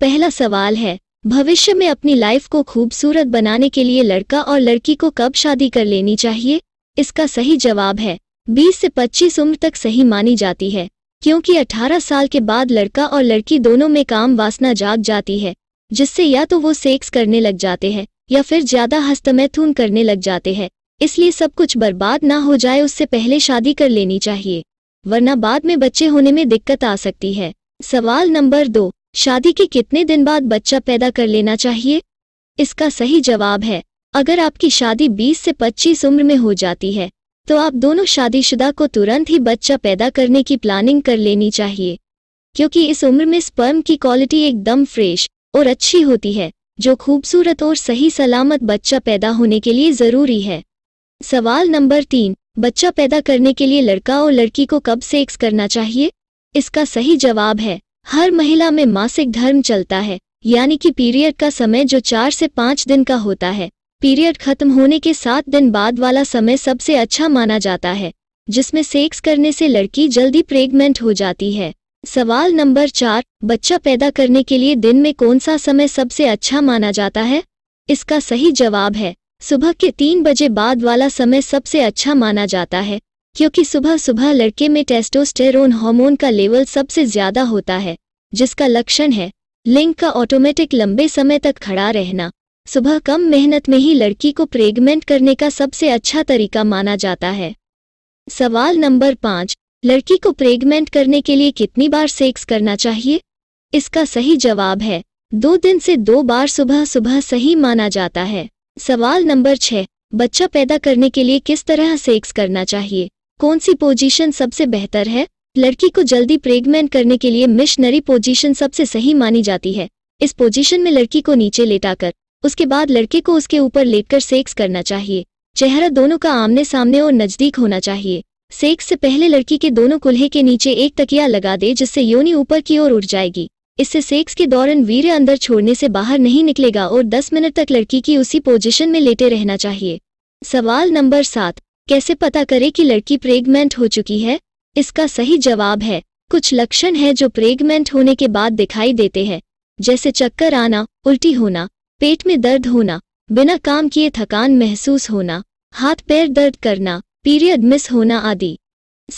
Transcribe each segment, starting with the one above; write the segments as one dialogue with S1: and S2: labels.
S1: पहला सवाल है भविष्य में अपनी लाइफ को खूबसूरत बनाने के लिए लड़का और लड़की को कब शादी कर लेनी चाहिए इसका सही जवाब है 20 से 25 उम्र तक सही मानी जाती है क्योंकि 18 साल के बाद लड़का और लड़की दोनों में काम वासना जाग जाती है जिससे या तो वो सेक्स करने लग जाते हैं या फिर ज्यादा हस्तमैथून करने लग जाते हैं इसलिए सब कुछ बर्बाद ना हो जाए उससे पहले शादी कर लेनी चाहिए वरना बाद में बच्चे होने में दिक्कत आ सकती है सवाल नंबर दो शादी के कितने दिन बाद बच्चा पैदा कर लेना चाहिए इसका सही जवाब है अगर आपकी शादी 20 से 25 उम्र में हो जाती है तो आप दोनों शादीशुदा को तुरंत ही बच्चा पैदा करने की प्लानिंग कर लेनी चाहिए क्योंकि इस उम्र में स्पर्म की क्वालिटी एकदम फ्रेश और अच्छी होती है जो खूबसूरत और सही सलामत बच्चा पैदा होने के लिए ज़रूरी है सवाल नंबर तीन बच्चा पैदा करने के लिए लड़का और लड़की को कब सेक्स करना चाहिए इसका सही जवाब है हर महिला में मासिक धर्म चलता है यानी कि पीरियड का समय जो चार से पाँच दिन का होता है पीरियड खत्म होने के सात दिन बाद वाला समय सबसे अच्छा माना जाता है जिसमें सेक्स करने से लड़की जल्दी प्रेग्नेंट हो जाती है सवाल नंबर चार बच्चा पैदा करने के लिए दिन में कौन सा समय सबसे अच्छा माना जाता है इसका सही जवाब है सुबह के तीन बजे बाद वाला समय सबसे अच्छा माना जाता है क्योंकि सुबह सुबह लड़के में टेस्टोस्टेरोन हार्मोन का लेवल सबसे ज्यादा होता है जिसका लक्षण है लिंग का ऑटोमेटिक लंबे समय तक खड़ा रहना सुबह कम मेहनत में ही लड़की को प्रेगनेंट करने का सबसे अच्छा तरीका माना जाता है सवाल नंबर पाँच लड़की को प्रेगनेंट करने के लिए कितनी बार सेक्स करना चाहिए इसका सही जवाब है दो दिन से दो बार सुबह सुबह सही माना जाता है सवाल नंबर छः बच्चा पैदा करने के लिए किस तरह सेक्स करना चाहिए कौन सी पोजीशन सबसे बेहतर है लड़की को जल्दी प्रेगनेंट करने के लिए मिशनरी पोजीशन सबसे सही मानी जाती है इस पोजीशन में लड़की को नीचे लेटाकर उसके बाद लड़के को उसके ऊपर लेटकर सेक्स करना चाहिए चेहरा दोनों का आमने सामने और नजदीक होना चाहिए सेक्स से पहले लड़की के दोनों कुल्हे के नीचे एक तकिया लगा दे जिससे योनि ऊपर की ओर उठ जाएगी इससे सेक्स के दौरान वीर्य अंदर छोड़ने से बाहर नहीं निकलेगा और 10 मिनट तक लड़की की उसी पोजीशन में लेटे रहना चाहिए सवाल नंबर सात कैसे पता करें कि लड़की प्रेग्नेंट हो चुकी है इसका सही जवाब है कुछ लक्षण है जो प्रेग्नेंट होने के बाद दिखाई देते हैं जैसे चक्कर आना उल्टी होना पेट में दर्द होना बिना काम किए थकान महसूस होना हाथ पैर दर्द करना पीरियड मिस होना आदि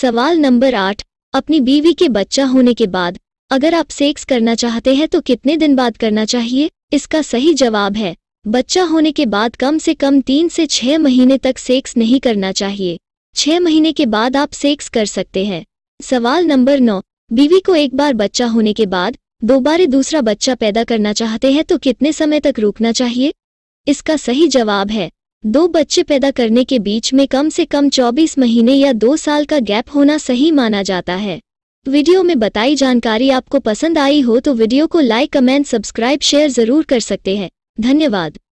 S1: सवाल नंबर आठ अपनी बीवी के बच्चा होने के बाद अगर आप सेक्स करना चाहते हैं तो कितने दिन बाद करना चाहिए इसका सही जवाब है बच्चा होने के बाद कम से कम तीन से छः महीने तक सेक्स नहीं करना चाहिए छह महीने के बाद आप सेक्स कर सकते हैं सवाल नंबर नौ बीवी को एक बार बच्चा होने के बाद दोबारे दूसरा बच्चा पैदा करना चाहते हैं तो कितने समय तक रुकना चाहिए इसका सही जवाब है दो बच्चे पैदा करने के बीच में कम से कम 24 महीने या दो साल का गैप होना सही माना जाता है वीडियो में बताई जानकारी आपको पसंद आई हो तो वीडियो को लाइक कमेंट सब्सक्राइब शेयर ज़रूर कर सकते हैं धन्यवाद